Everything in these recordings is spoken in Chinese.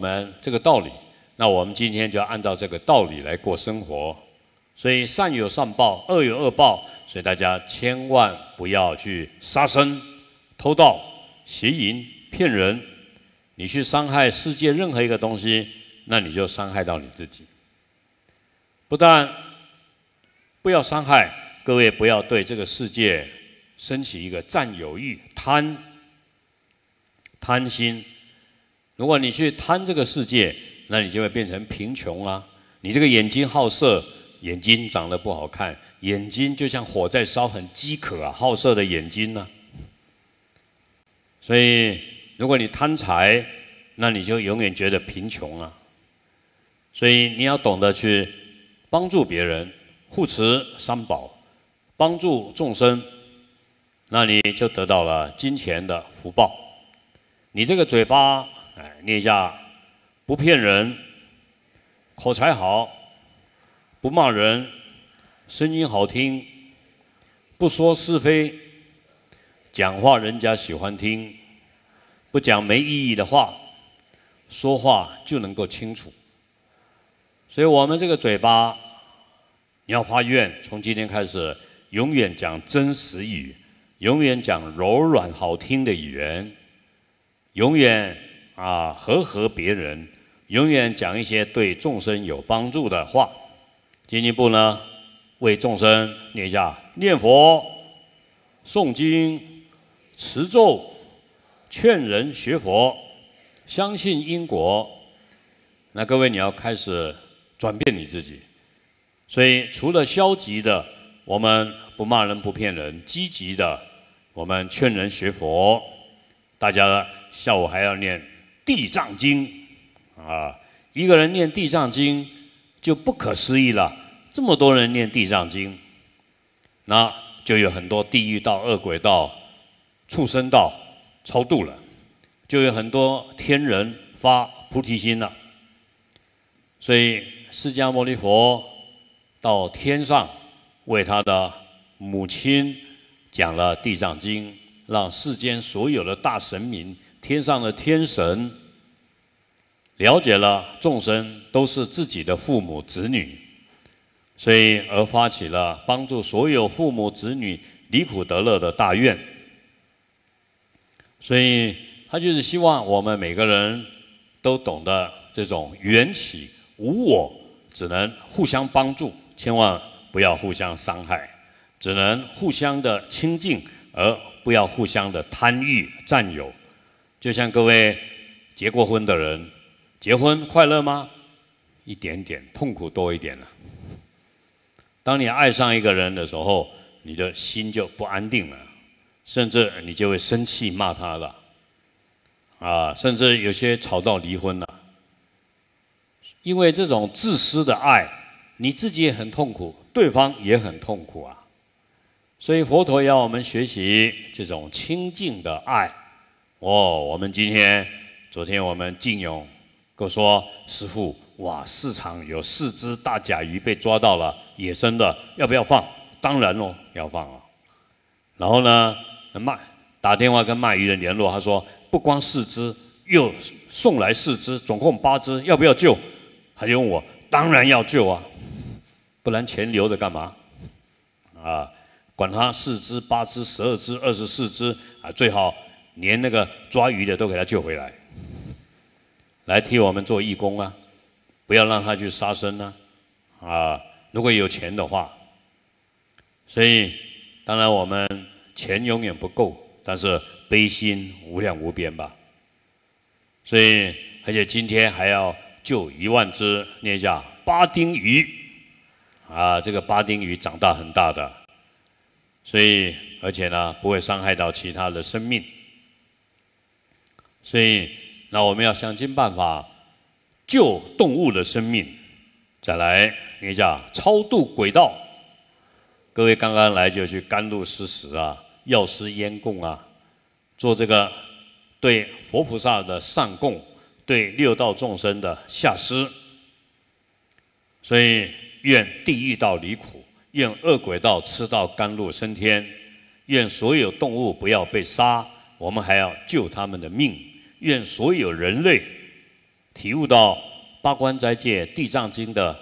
们这个道理，那我们今天就按照这个道理来过生活。所以善有善报，恶有恶报。所以大家千万不要去杀生、偷盗、邪淫、骗人。你去伤害世界任何一个东西，那你就伤害到你自己。不但不要伤害，各位不要对这个世界升起一个占有欲、贪贪心。如果你去贪这个世界，那你就会变成贫穷啊！你这个眼睛好色，眼睛长得不好看，眼睛就像火在烧，很饥渴啊！好色的眼睛呢？所以，如果你贪财，那你就永远觉得贫穷啊！所以，你要懂得去帮助别人，护持三宝，帮助众生，那你就得到了金钱的福报。你这个嘴巴。念一下，不骗人，口才好，不骂人，声音好听，不说是非，讲话人家喜欢听，不讲没意义的话，说话就能够清楚。所以我们这个嘴巴，你要发愿，从今天开始，永远讲真实语，永远讲柔软好听的语言，永远。啊，和和别人，永远讲一些对众生有帮助的话。进一步呢，为众生念一下念佛、诵经、持咒、劝人学佛、相信因果。那各位，你要开始转变你自己。所以，除了消极的，我们不骂人、不骗人；积极的，我们劝人学佛。大家下午还要念。《地藏经》啊，一个人念《地藏经》就不可思议了。这么多人念《地藏经》，那就有很多地狱道、恶鬼道、畜生道超度了，就有很多天人发菩提心了。所以，释迦牟尼佛到天上为他的母亲讲了《地藏经》，让世间所有的大神明、天上的天神。了解了众生都是自己的父母子女，所以而发起了帮助所有父母子女离苦得乐的大愿。所以他就是希望我们每个人都懂得这种缘起无我，只能互相帮助，千万不要互相伤害，只能互相的亲近，而不要互相的贪欲占有。就像各位结过婚的人。结婚快乐吗？一点点痛苦多一点了。当你爱上一个人的时候，你的心就不安定了，甚至你就会生气骂他了，啊，甚至有些吵到离婚了。因为这种自私的爱，你自己也很痛苦，对方也很痛苦啊。所以佛陀要我们学习这种清净的爱。哦，我们今天、昨天我们静勇。我说师傅，哇，市场有四只大甲鱼被抓到了，野生的，要不要放？当然喽，要放啊。然后呢，卖打电话跟卖鱼人联络，他说不光四只，又送来四只，总共八只，要不要救？他就问我，当然要救啊，不然钱留着干嘛？啊，管他四只、八只、十二只、二十四只啊，最好连那个抓鱼的都给他救回来。来替我们做义工啊！不要让他去杀生啊！啊，如果有钱的话，所以当然我们钱永远不够，但是悲心无量无边吧。所以，而且今天还要救一万只，念一下巴丁鱼啊！这个巴丁鱼长大很大的，所以而且呢，不会伤害到其他的生命，所以。那我们要想尽办法救动物的生命。再来，你讲一下超度鬼道。各位刚刚来就去甘露施食啊，药师烟供啊，做这个对佛菩萨的上供，对六道众生的下施。所以愿地狱道离苦，愿恶鬼道吃到甘露升天，愿所有动物不要被杀，我们还要救他们的命。愿所有人类体悟到《八关斋戒》《地藏经》的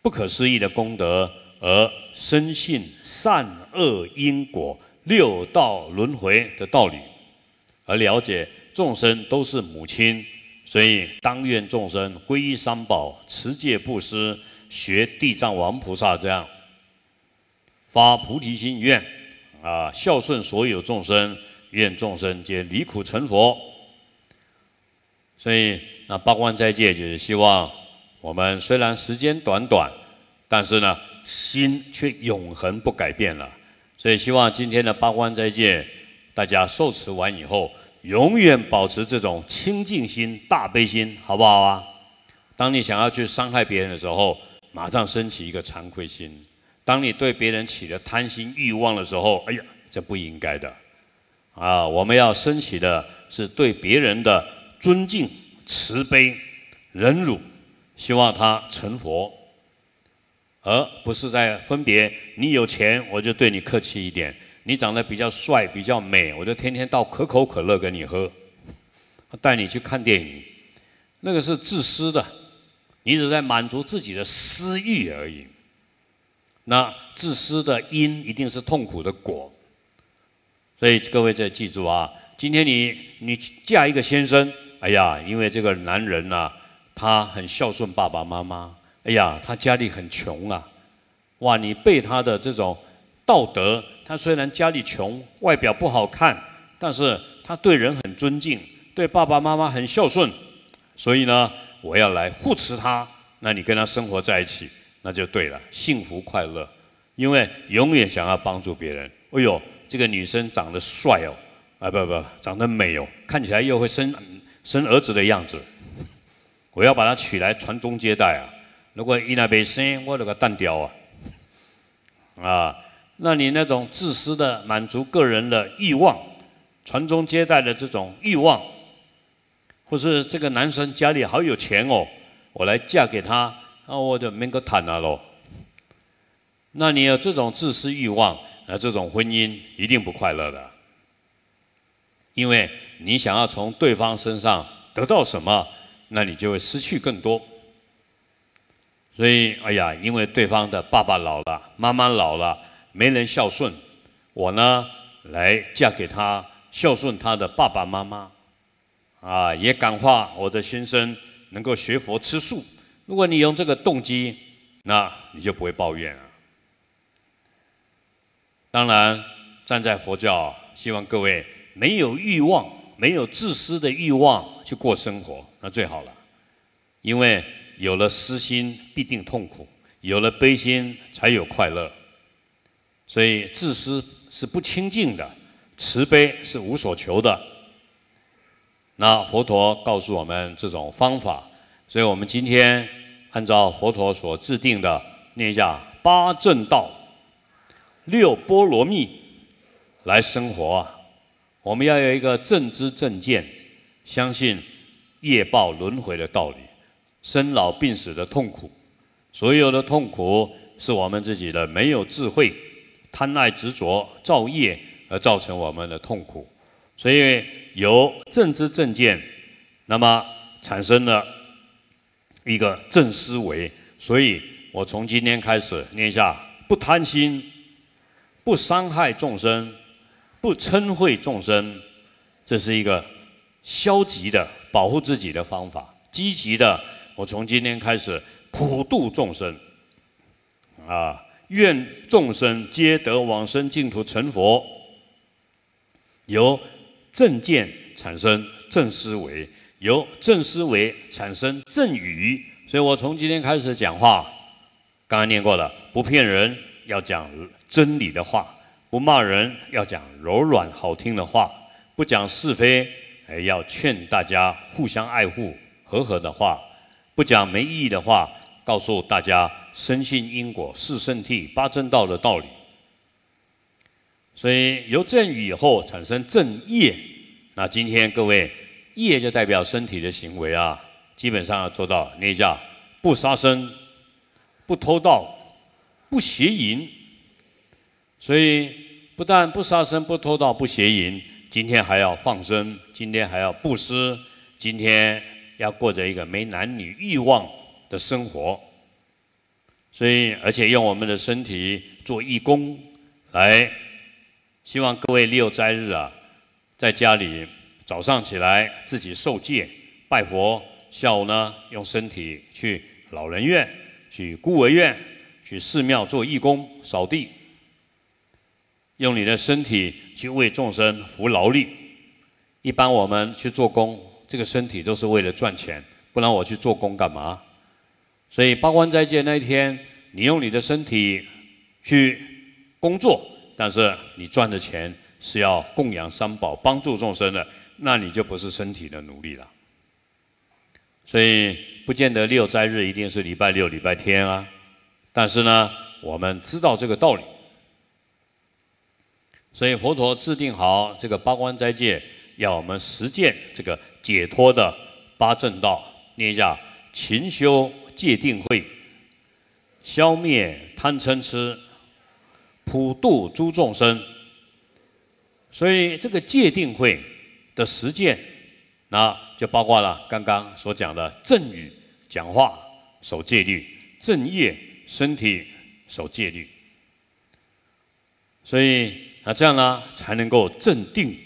不可思议的功德，而深信善恶因果、六道轮回的道理，而了解众生都是母亲，所以当愿众生皈依三宝、持戒布施、学地藏王菩萨，这样发菩提心愿，啊，孝顺所有众生，愿众生皆离苦成佛。所以，那八关斋戒就是希望我们虽然时间短短，但是呢，心却永恒不改变了。所以，希望今天的八关斋戒，大家受持完以后，永远保持这种清净心、大悲心，好不好啊？当你想要去伤害别人的时候，马上升起一个惭愧心；当你对别人起了贪心、欲望的时候，哎呀，这不应该的。啊，我们要升起的是对别人的。尊敬、慈悲、忍辱，希望他成佛，而不是在分别。你有钱，我就对你客气一点；你长得比较帅、比较美，我就天天倒可口可乐给你喝，带你去看电影。那个是自私的，你只在满足自己的私欲而已。那自私的因一定是痛苦的果，所以各位再记住啊，今天你你嫁一个先生。哎呀，因为这个男人呢，他很孝顺爸爸妈妈。哎呀，他家里很穷啊，哇！你被他的这种道德，他虽然家里穷，外表不好看，但是他对人很尊敬，对爸爸妈妈很孝顺，所以呢，我要来护持他。那你跟他生活在一起，那就对了，幸福快乐。因为永远想要帮助别人。哎呦，这个女生长得帅哦，啊不不，长得美哦，看起来又会生。生儿子的样子，我要把他娶来传宗接代啊！如果伊那边生我那个蛋雕啊，啊，那你那种自私的满足个人的欲望、传宗接代的这种欲望，或是这个男生家里好有钱哦，我来嫁给他，那我就明个坦了喽。那你有这种自私欲望，那这种婚姻一定不快乐的。因为你想要从对方身上得到什么，那你就会失去更多。所以，哎呀，因为对方的爸爸老了，妈妈老了，没人孝顺，我呢来嫁给他，孝顺他的爸爸妈妈，啊，也感化我的先生能够学佛吃素。如果你用这个动机，那你就不会抱怨了。当然，站在佛教，希望各位。没有欲望，没有自私的欲望去过生活，那最好了。因为有了私心必定痛苦，有了悲心才有快乐。所以自私是不清净的，慈悲是无所求的。那佛陀告诉我们这种方法，所以我们今天按照佛陀所制定的念一下八正道、六波罗蜜来生活。我们要有一个正知正见，相信业报轮回的道理，生老病死的痛苦，所有的痛苦是我们自己的，没有智慧，贪爱执着造业而造成我们的痛苦，所以由正知正见，那么产生了一个正思维，所以我从今天开始念一下：不贪心，不伤害众生。不称会众生，这是一个消极的保护自己的方法。积极的，我从今天开始普度众生，啊，愿众生皆得往生净土成佛。由正见产生正思维，由正思维产生正语。所以我从今天开始讲话，刚刚念过了，不骗人，要讲真理的话。不骂人，要讲柔软好听的话；不讲是非，还要劝大家互相爱护、和和的话；不讲没意义的话，告诉大家深信因果、四圣谛、八正道的道理。所以由正语以后产生正业，那今天各位业就代表身体的行为啊，基本上要做到那叫不杀生、不偷盗、不邪淫，所以。不但不杀生、不偷盗、不邪淫，今天还要放生，今天还要布施，今天要过着一个没男女欲望的生活。所以，而且用我们的身体做义工，来希望各位六斋日啊，在家里早上起来自己受戒拜佛，下午呢用身体去老人院、去孤儿院、去寺庙做义工、扫地。用你的身体去为众生服劳力，一般我们去做工，这个身体都是为了赚钱，不然我去做工干嘛？所以八关斋戒那一天，你用你的身体去工作，但是你赚的钱是要供养三宝、帮助众生的，那你就不是身体的奴隶了。所以不见得六斋日一定是礼拜六、礼拜天啊，但是呢，我们知道这个道理。所以佛陀制定好这个八关斋戒，要我们实践这个解脱的八正道。念一下：勤修戒定慧，消灭贪嗔痴，普度诸众生。所以这个戒定慧的实践，那就包括了刚刚所讲的正语、讲话守戒律，正业、身体守戒律。所以。那这样呢，才能够镇定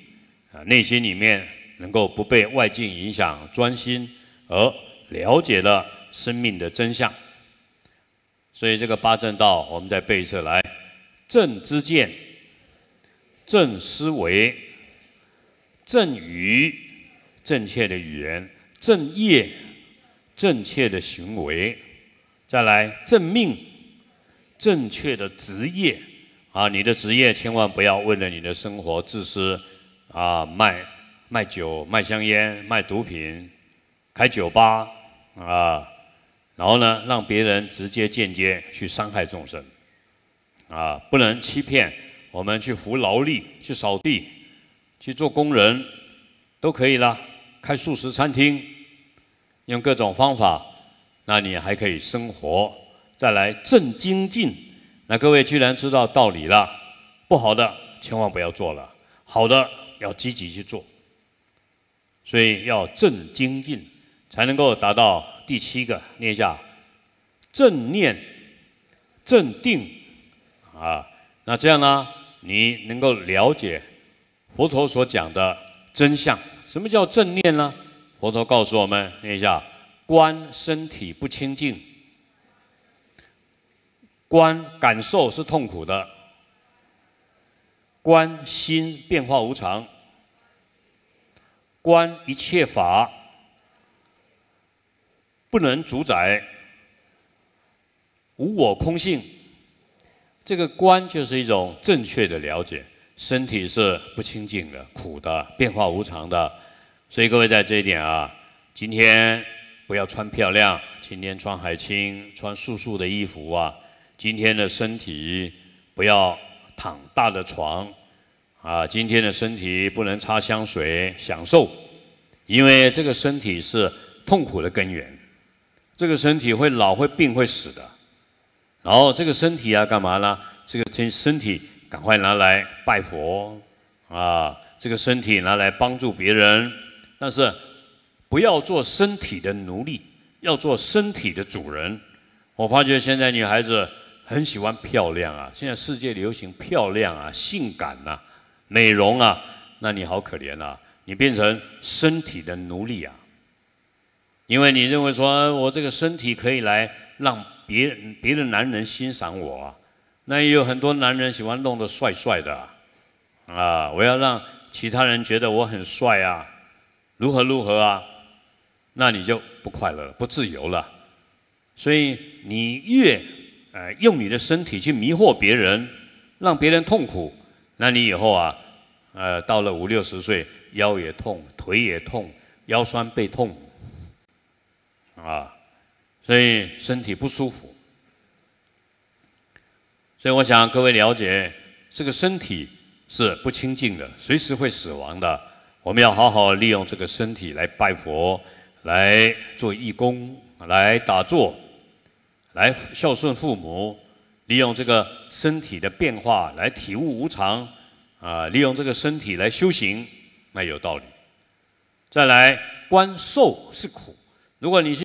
啊，内心里面能够不被外境影响，专心而了解了生命的真相。所以这个八正道，我们再背一次来：正知见、正思维、正语、正确的语言、正业、正确的行为，再来正命、正确的职业。啊，你的职业千万不要为了你的生活自私啊，卖卖酒、卖香烟、卖毒品，开酒吧啊，然后呢，让别人直接间接去伤害众生啊，不能欺骗。我们去服劳力，去扫地，去做工人都可以啦。开素食餐厅，用各种方法，那你还可以生活，再来正精进。那各位既然知道道理了，不好的千万不要做了，好的要积极去做。所以要正精进，才能够达到第七个。念一下：正念、正定。啊，那这样呢，你能够了解佛陀所讲的真相。什么叫正念呢？佛陀告诉我们：念一下，观身体不清净。观感受是痛苦的，观心变化无常，观一切法不能主宰，无我空性，这个观就是一种正确的了解。身体是不清净的、苦的、变化无常的，所以各位在这一点啊，今天不要穿漂亮，今天穿海青、穿素素的衣服啊。今天的身体不要躺大的床啊！今天的身体不能擦香水享受，因为这个身体是痛苦的根源，这个身体会老会病会死的。然后这个身体要干嘛呢？这个身身体赶快拿来拜佛啊！这个身体拿来帮助别人，但是不要做身体的奴隶，要做身体的主人。我发觉现在女孩子。很喜欢漂亮啊！现在世界流行漂亮啊、性感呐、美容啊，那你好可怜呐！你变成身体的奴隶啊，因为你认为说我这个身体可以来让别人别的男人欣赏我啊，那也有很多男人喜欢弄得帅帅的啊，我要让其他人觉得我很帅啊，如何如何啊？那你就不快乐了，不自由了。所以你越呃，用你的身体去迷惑别人，让别人痛苦，那你以后啊，呃，到了五六十岁，腰也痛，腿也痛，腰酸背痛，啊，所以身体不舒服。所以我想各位了解，这个身体是不清净的，随时会死亡的。我们要好好利用这个身体来拜佛，来做义工，来打坐。来孝顺父母，利用这个身体的变化来体悟无常，啊，利用这个身体来修行，那有道理。再来观受是苦，如果你是。